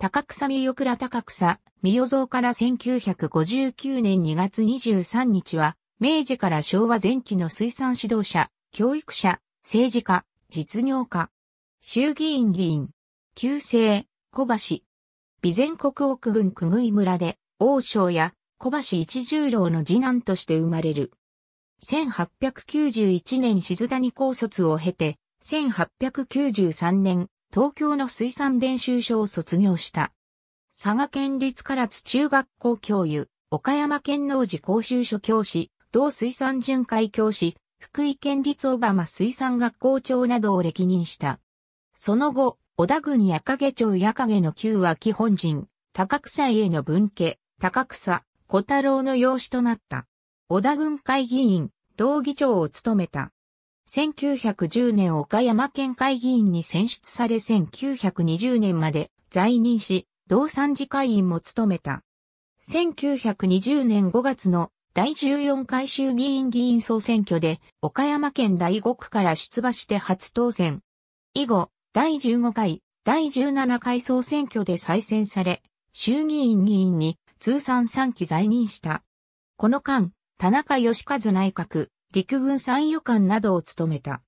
高草三代倉高草、三代蔵から1959年2月23日は、明治から昭和前期の水産指導者、教育者、政治家、実業家、衆議院議員、旧姓、小橋、備前国奥郡久久井村で、王将や小橋一十郎の次男として生まれる。1891年静谷高卒を経て、1893年、東京の水産練習所を卒業した。佐賀県立唐津中学校教諭、岡山県農事講習所教師、同水産巡回教師、福井県立小浜水産学校長などを歴任した。その後、小田郡矢影町矢影の旧は基本人、高草への分家、高草、小太郎の養子となった。小田郡会議員、道議長を務めた。1910年岡山県会議員に選出され1920年まで在任し、同参事会員も務めた。1920年5月の第14回衆議院議員総選挙で岡山県第5区から出馬して初当選。以後、第15回、第17回総選挙で再選され、衆議院議員に通算3期在任した。この間、田中義和内閣、陸軍参与官などを務めた。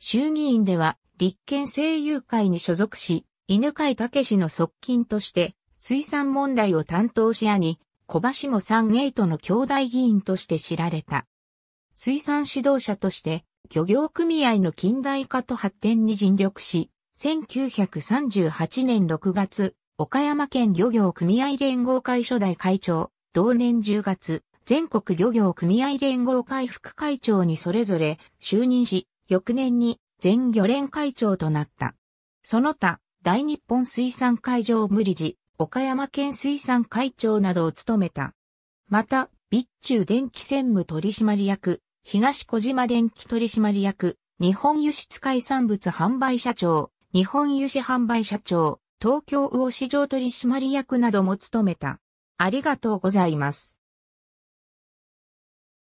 衆議院では、立憲政友会に所属し、犬飼武の側近として、水産問題を担当し兄、小橋も三栄との兄弟議員として知られた。水産指導者として、漁業組合の近代化と発展に尽力し、1938年6月、岡山県漁業組合連合会初代会長、同年10月、全国漁業組合連合会副会長にそれぞれ就任し、翌年に全漁連会長となった。その他、大日本水産会場無理事、岡山県水産会長などを務めた。また、備中電気専務取締役、東小島電気取締役、日本輸出海産物販売社長、日本輸出販売社長、東京魚市場取締役なども務めた。ありがとうございます。